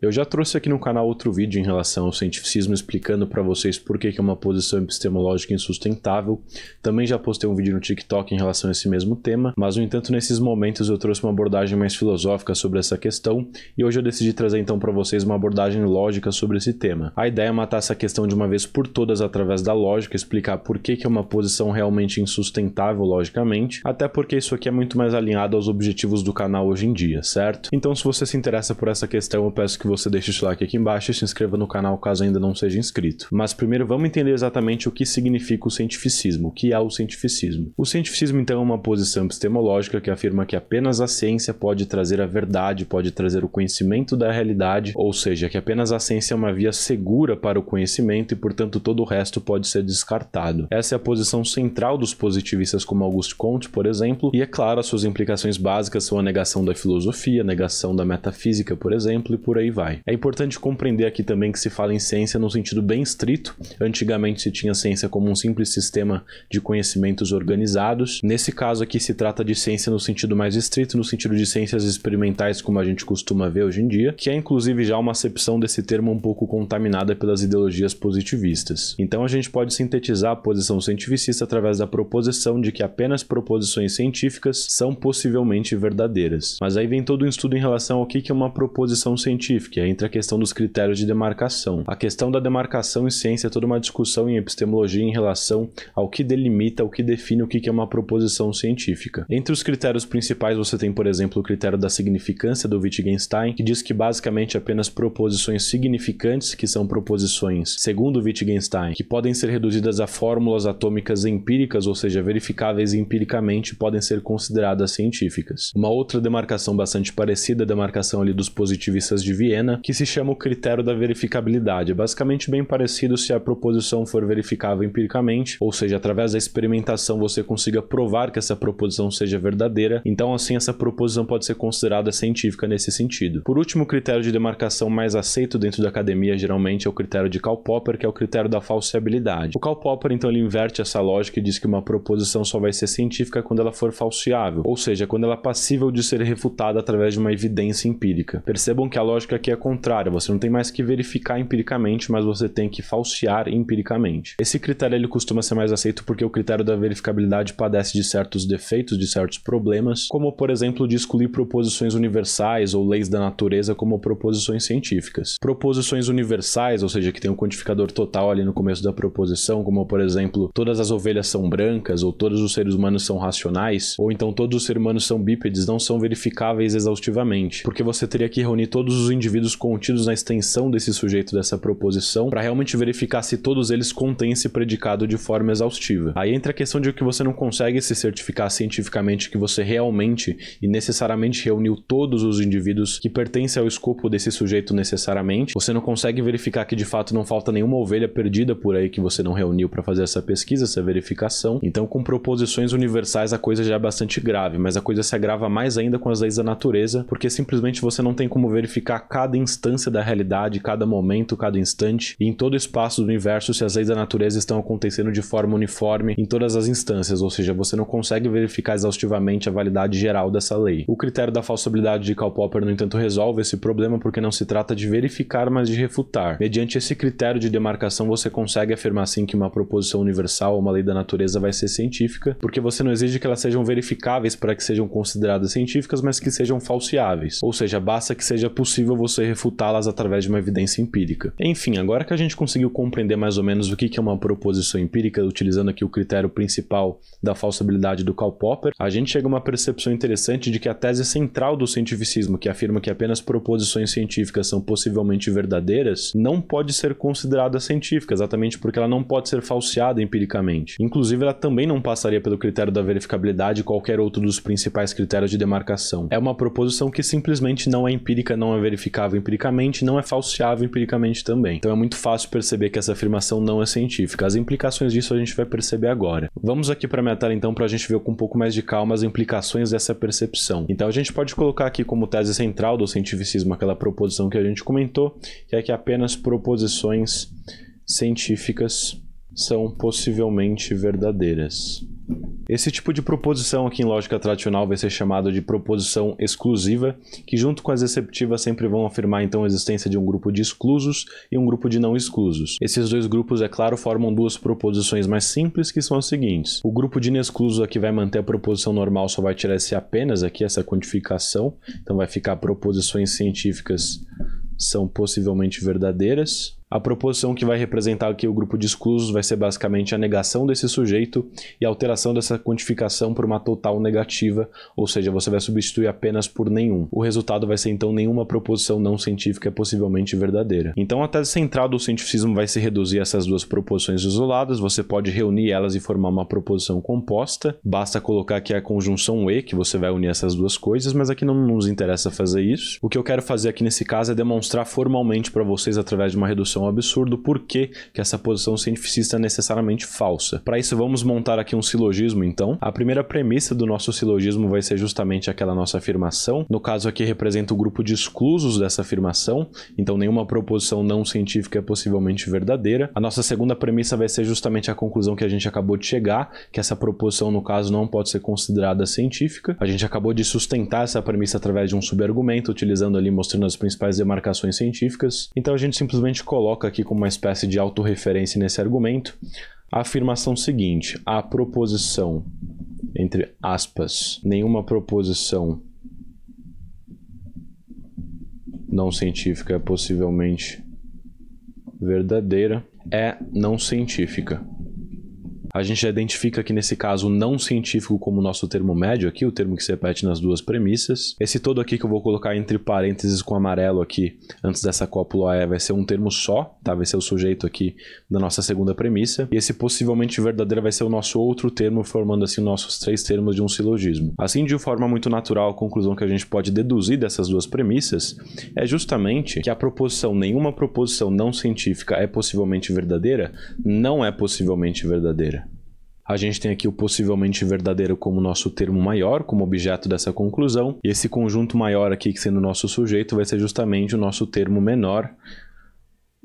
Eu já trouxe aqui no canal outro vídeo em relação ao cientificismo explicando para vocês por que é uma posição epistemológica insustentável. Também já postei um vídeo no TikTok em relação a esse mesmo tema, mas no entanto nesses momentos eu trouxe uma abordagem mais filosófica sobre essa questão e hoje eu decidi trazer então para vocês uma abordagem lógica sobre esse tema. A ideia é matar essa questão de uma vez por todas através da lógica, explicar por que é uma posição realmente insustentável logicamente, até porque isso aqui é muito mais alinhado aos objetivos do canal hoje em dia, certo? Então se você se interessa por essa questão, eu peço que você deixe seu like aqui embaixo e se inscreva no canal caso ainda não seja inscrito. Mas primeiro vamos entender exatamente o que significa o cientificismo, o que é o cientificismo. O cientificismo então é uma posição epistemológica que afirma que apenas a ciência pode trazer a verdade, pode trazer o conhecimento da realidade, ou seja, que apenas a ciência é uma via segura para o conhecimento e portanto todo o resto pode ser descartado. Essa é a posição central dos positivistas como Auguste Comte, por exemplo, e é claro, as suas implicações básicas são a negação da filosofia, a negação da metafísica, por exemplo, e por aí vai vai. É importante compreender aqui também que se fala em ciência num sentido bem estrito. Antigamente se tinha ciência como um simples sistema de conhecimentos organizados. Nesse caso aqui se trata de ciência no sentido mais estrito, no sentido de ciências experimentais como a gente costuma ver hoje em dia, que é inclusive já uma acepção desse termo um pouco contaminada pelas ideologias positivistas. Então a gente pode sintetizar a posição cientificista através da proposição de que apenas proposições científicas são possivelmente verdadeiras. Mas aí vem todo um estudo em relação ao que é uma proposição científica que é entra a questão dos critérios de demarcação. A questão da demarcação em ciência é toda uma discussão em epistemologia em relação ao que delimita, o que define o que é uma proposição científica. Entre os critérios principais você tem, por exemplo, o critério da significância do Wittgenstein, que diz que basicamente é apenas proposições significantes, que são proposições, segundo Wittgenstein, que podem ser reduzidas a fórmulas atômicas empíricas, ou seja, verificáveis empiricamente, podem ser consideradas científicas. Uma outra demarcação bastante parecida, é a demarcação ali dos positivistas de Viena, que se chama o critério da verificabilidade. É basicamente bem parecido se a proposição for verificável empiricamente, ou seja, através da experimentação você consiga provar que essa proposição seja verdadeira. Então, assim, essa proposição pode ser considerada científica nesse sentido. Por último, o critério de demarcação mais aceito dentro da academia geralmente é o critério de Karl Popper, que é o critério da falseabilidade. O Karl Popper, então, ele inverte essa lógica e diz que uma proposição só vai ser científica quando ela for falseável, ou seja, quando ela é passível de ser refutada através de uma evidência empírica. Percebam que a lógica aqui é é contrária, você não tem mais que verificar empiricamente, mas você tem que falsear empiricamente. Esse critério ele costuma ser mais aceito porque o critério da verificabilidade padece de certos defeitos, de certos problemas, como por exemplo de excluir proposições universais ou leis da natureza como proposições científicas. Proposições universais, ou seja, que tem um quantificador total ali no começo da proposição, como por exemplo, todas as ovelhas são brancas, ou todos os seres humanos são racionais, ou então todos os seres humanos são bípedes, não são verificáveis exaustivamente, porque você teria que reunir todos os indivíduos indivíduos contidos na extensão desse sujeito dessa proposição, para realmente verificar se todos eles contêm esse predicado de forma exaustiva. Aí entra a questão de que você não consegue se certificar cientificamente que você realmente e necessariamente reuniu todos os indivíduos que pertencem ao escopo desse sujeito necessariamente. Você não consegue verificar que de fato não falta nenhuma ovelha perdida por aí que você não reuniu para fazer essa pesquisa, essa verificação. Então, com proposições universais, a coisa já é bastante grave, mas a coisa se agrava mais ainda com as leis da natureza, porque simplesmente você não tem como verificar cada instância da realidade, cada momento, cada instante, e em todo espaço do universo se as leis da natureza estão acontecendo de forma uniforme em todas as instâncias, ou seja, você não consegue verificar exaustivamente a validade geral dessa lei. O critério da falsabilidade de Karl Popper, no entanto, resolve esse problema porque não se trata de verificar, mas de refutar. Mediante esse critério de demarcação, você consegue afirmar sim que uma proposição universal ou uma lei da natureza vai ser científica, porque você não exige que elas sejam verificáveis para que sejam consideradas científicas, mas que sejam falseáveis. Ou seja, basta que seja possível você você refutá-las através de uma evidência empírica. Enfim, agora que a gente conseguiu compreender mais ou menos o que é uma proposição empírica, utilizando aqui o critério principal da falsabilidade do Karl Popper, a gente chega a uma percepção interessante de que a tese central do cientificismo, que afirma que apenas proposições científicas são possivelmente verdadeiras, não pode ser considerada científica, exatamente porque ela não pode ser falseada empiricamente. Inclusive, ela também não passaria pelo critério da verificabilidade e qualquer outro dos principais critérios de demarcação. É uma proposição que simplesmente não é empírica, não é verificável verificável empiricamente, não é falseável empiricamente também. Então é muito fácil perceber que essa afirmação não é científica. As implicações disso a gente vai perceber agora. Vamos aqui para a minha tela então para a gente ver com um pouco mais de calma as implicações dessa percepção. Então a gente pode colocar aqui como tese central do cientificismo aquela proposição que a gente comentou, que é que apenas proposições científicas são possivelmente verdadeiras. Esse tipo de proposição aqui em lógica tradicional vai ser chamado de proposição exclusiva, que junto com as exceptivas sempre vão afirmar então a existência de um grupo de exclusos e um grupo de não exclusos. Esses dois grupos, é claro, formam duas proposições mais simples que são as seguintes. O grupo de inexclusos aqui vai manter a proposição normal, só vai tirar esse apenas aqui, essa quantificação, então vai ficar proposições científicas são possivelmente verdadeiras, a proposição que vai representar aqui o grupo de exclusos vai ser basicamente a negação desse sujeito e a alteração dessa quantificação por uma total negativa, ou seja, você vai substituir apenas por nenhum. O resultado vai ser então nenhuma proposição não científica é possivelmente verdadeira. Então a tese central do cientificismo vai se reduzir a essas duas proposições isoladas, você pode reunir elas e formar uma proposição composta, basta colocar aqui a conjunção E, que você vai unir essas duas coisas, mas aqui não nos interessa fazer isso. O que eu quero fazer aqui nesse caso é demonstrar formalmente para vocês através de uma redução é absurdo, por que, que essa posição cientificista é necessariamente falsa? Para isso, vamos montar aqui um silogismo, então. A primeira premissa do nosso silogismo vai ser justamente aquela nossa afirmação. No caso aqui, representa o grupo de exclusos dessa afirmação, então nenhuma proposição não científica é possivelmente verdadeira. A nossa segunda premissa vai ser justamente a conclusão que a gente acabou de chegar, que essa proposição, no caso, não pode ser considerada científica. A gente acabou de sustentar essa premissa através de um subargumento, utilizando ali, mostrando as principais demarcações científicas. Então a gente simplesmente coloca coloca aqui como uma espécie de autorreferência nesse argumento a afirmação seguinte: a proposição, entre aspas, nenhuma proposição não científica é possivelmente verdadeira, é não científica. A gente já identifica que nesse caso não científico como nosso termo médio aqui, o termo que se repete nas duas premissas. Esse todo aqui que eu vou colocar entre parênteses com amarelo aqui, antes dessa cópula é, vai ser um termo só, tá? Vai ser o sujeito aqui da nossa segunda premissa. E esse possivelmente verdadeiro vai ser o nosso outro termo, formando assim nossos três termos de um silogismo. Assim, de forma muito natural, a conclusão que a gente pode deduzir dessas duas premissas é justamente que a proposição, nenhuma proposição não científica é possivelmente verdadeira, não é possivelmente verdadeira. A gente tem aqui o possivelmente verdadeiro como nosso termo maior, como objeto dessa conclusão, e esse conjunto maior aqui, que sendo o nosso sujeito, vai ser justamente o nosso termo menor,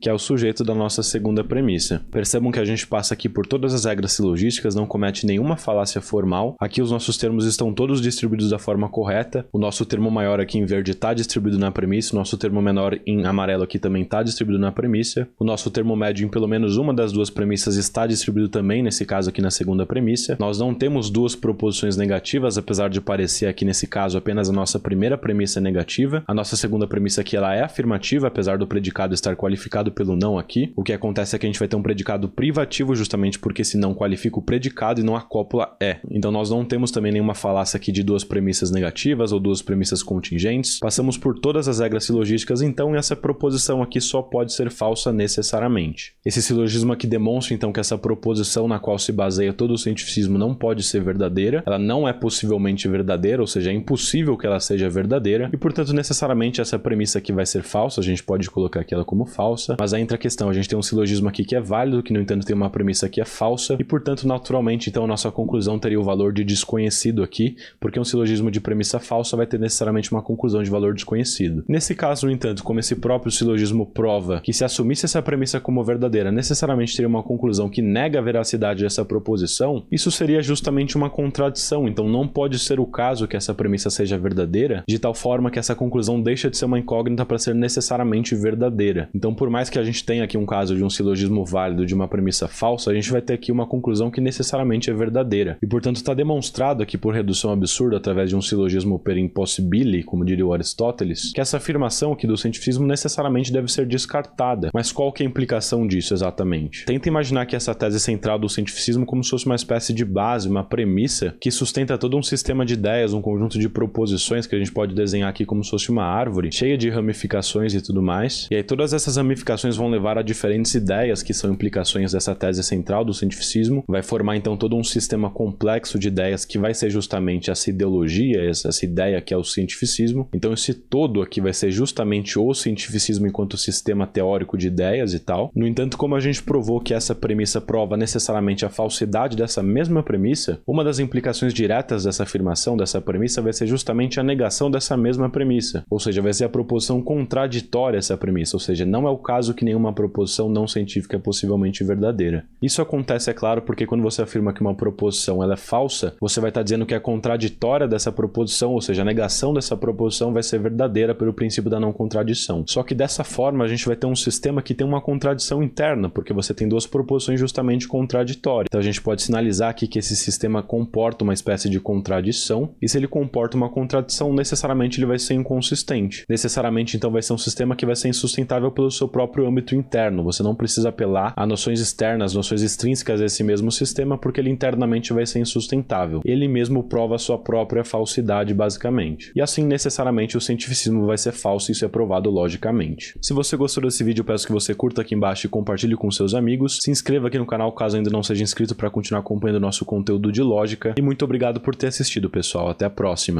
que é o sujeito da nossa segunda premissa. Percebam que a gente passa aqui por todas as regras silogísticas, não comete nenhuma falácia formal. Aqui os nossos termos estão todos distribuídos da forma correta. O nosso termo maior aqui em verde está distribuído na premissa, o nosso termo menor em amarelo aqui também está distribuído na premissa. O nosso termo médio em pelo menos uma das duas premissas está distribuído também, nesse caso aqui na segunda premissa. Nós não temos duas proposições negativas, apesar de parecer aqui nesse caso apenas a nossa primeira premissa negativa. A nossa segunda premissa aqui ela é afirmativa, apesar do predicado estar qualificado predicado pelo não aqui. O que acontece é que a gente vai ter um predicado privativo, justamente porque se não qualifica o predicado e não a cópula é. Então nós não temos também nenhuma falácia aqui de duas premissas negativas ou duas premissas contingentes. Passamos por todas as regras silogísticas, então essa proposição aqui só pode ser falsa necessariamente. Esse silogismo aqui demonstra então que essa proposição na qual se baseia todo o cientificismo não pode ser verdadeira, ela não é possivelmente verdadeira, ou seja, é impossível que ela seja verdadeira, e portanto necessariamente essa premissa aqui vai ser falsa, a gente pode colocar aqui ela como falsa, mas aí entra a questão, a gente tem um silogismo aqui que é válido, que no entanto tem uma premissa que é falsa, e portanto, naturalmente, então a nossa conclusão teria o valor de desconhecido aqui, porque um silogismo de premissa falsa vai ter necessariamente uma conclusão de valor desconhecido. Nesse caso, no entanto, como esse próprio silogismo prova que se assumisse essa premissa como verdadeira, necessariamente teria uma conclusão que nega a veracidade dessa proposição, isso seria justamente uma contradição, então não pode ser o caso que essa premissa seja verdadeira, de tal forma que essa conclusão deixa de ser uma incógnita para ser necessariamente verdadeira. Então, por mais mais que a gente tenha aqui um caso de um silogismo válido de uma premissa falsa, a gente vai ter aqui uma conclusão que necessariamente é verdadeira. E, portanto, está demonstrado aqui por redução absurda através de um silogismo per impossibile, como diria o Aristóteles, que essa afirmação aqui do cientificismo necessariamente deve ser descartada. Mas qual que é a implicação disso exatamente? Tenta imaginar que essa tese central do cientificismo como se fosse uma espécie de base, uma premissa que sustenta todo um sistema de ideias, um conjunto de proposições que a gente pode desenhar aqui como se fosse uma árvore, cheia de ramificações e tudo mais. E aí todas essas ramificações vão levar a diferentes ideias que são implicações dessa tese central do cientificismo, vai formar então todo um sistema complexo de ideias que vai ser justamente essa ideologia, essa ideia que é o cientificismo. Então esse todo aqui vai ser justamente o cientificismo enquanto sistema teórico de ideias e tal. No entanto, como a gente provou que essa premissa prova necessariamente a falsidade dessa mesma premissa, uma das implicações diretas dessa afirmação, dessa premissa, vai ser justamente a negação dessa mesma premissa, ou seja, vai ser a proposição contraditória a essa premissa, ou seja, não é o caso caso que nenhuma proposição não científica é possivelmente verdadeira. Isso acontece, é claro, porque quando você afirma que uma proposição ela é falsa, você vai estar dizendo que a é contraditória dessa proposição, ou seja, a negação dessa proposição, vai ser verdadeira pelo princípio da não contradição. Só que dessa forma a gente vai ter um sistema que tem uma contradição interna, porque você tem duas proposições justamente contraditórias. Então a gente pode sinalizar aqui que esse sistema comporta uma espécie de contradição, e se ele comporta uma contradição, necessariamente ele vai ser inconsistente. Necessariamente, então, vai ser um sistema que vai ser insustentável pelo seu próprio próprio âmbito interno. Você não precisa apelar a noções externas, noções extrínsecas desse mesmo sistema, porque ele internamente vai ser insustentável. Ele mesmo prova sua própria falsidade, basicamente. E assim, necessariamente, o cientificismo vai ser falso e isso é provado logicamente. Se você gostou desse vídeo, peço que você curta aqui embaixo e compartilhe com seus amigos. Se inscreva aqui no canal caso ainda não seja inscrito para continuar acompanhando nosso conteúdo de lógica. E muito obrigado por ter assistido, pessoal. Até a próxima.